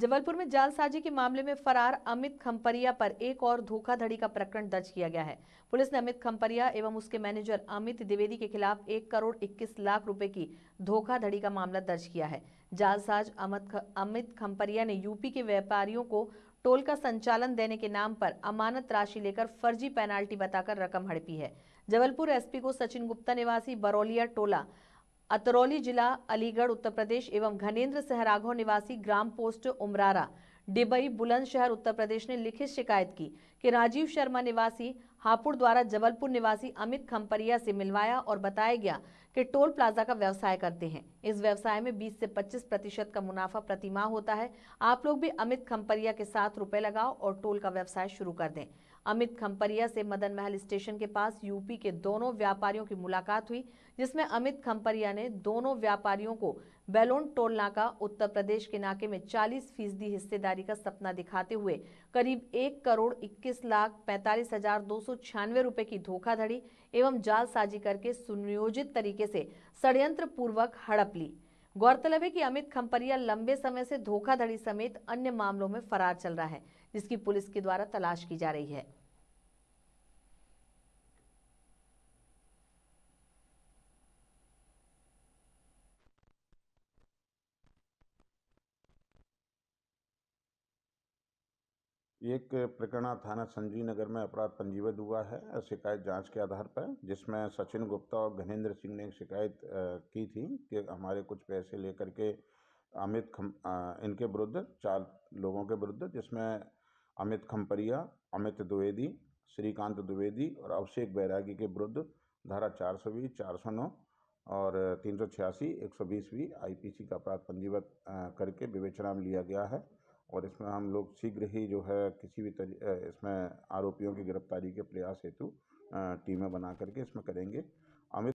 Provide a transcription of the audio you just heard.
जबलपुर में जालसाजी के मामले में फरार अमित खम्परिया पर एक और धोखाधड़ी का प्रकरण दर्ज किया गया है पुलिस ने अमित खम्परिया एवं उसके मैनेजर अमित द्विवेदी के खिलाफ एक करोड़ इक्कीस लाख रुपए की धोखाधड़ी का मामला दर्ज किया है जालसाज अमित अमित खम्परिया ने यूपी के व्यापारियों को टोल का संचालन देने के नाम पर अमानत राशि लेकर फर्जी पेनाल्टी बताकर रकम हड़पी है जबलपुर एसपी को सचिन गुप्ता निवासी बरौलिया टोला अतरौली जिला अलीगढ़ उत्तर प्रदेश एवं घनेन्द्र राघव निवासी ग्राम पोस्ट उमरारा डिबई बुलंदशहर उत्तर प्रदेश ने लिखित शिकायत की कि राजीव शर्मा निवासी हापुड़ द्वारा जबलपुर निवासी अमित खम्परिया से मिलवाया और बताया गया कि टोल प्लाजा का व्यवसाय करते हैं इस व्यवसाय में 20 से 25 प्रतिशत का मुनाफा प्रतिमाह होता है आप लोग भी अमित खम्परिया के साथ रुपए लगाओ और टोल का व्यवसाय शुरू कर दें अमित खम्परिया से मदन महल स्टेशन के पास यूपी के दोनों व्यापारियों की मुलाकात हुई जिसमें अमित खम्परिया ने दोनों व्यापारियों को बेलोन टोल नाका उत्तर प्रदेश के नाके में 40 फीसदी हिस्सेदारी का सपना दिखाते हुए करीब एक करोड़ इक्कीस लाख पैंतालीस हजार दो छियानवे रुपए की धोखाधड़ी एवं जालसाजी करके सुनियोजित तरीके से षड्यंत्र पूर्वक हड़प ली गौरतलब है कि अमित खम्परिया लंबे समय से धोखाधड़ी समेत अन्य मामलों में फरार चल रहा है जिसकी पुलिस के द्वारा तलाश की जा रही है एक प्रकरणा थाना संजीव नगर में अपराध पंजीबद्ध हुआ है शिकायत जांच के आधार पर जिसमें सचिन गुप्ता और घनेन्द्र सिंह ने शिकायत की थी कि हमारे कुछ पैसे लेकर के अमित खम इनके विरुद्ध चार लोगों के विरुद्ध जिसमें अमित खम्परिया अमित द्विवेदी श्रीकांत द्विवेदी और अभिषेक बैरागी के विरुद्ध धारा चार सौ बीस चार सौ नौ और तीन सौ छियासी एक सौ बीस पी सी का अपराध पंजीबद्ध करके विवेचना में लिया गया है और इसमें हम लोग शीघ्र ही जो है किसी भी तरी इसमें आरोपियों की गिरफ्तारी के प्रयास हेतु टीमें बना करके इसमें करेंगे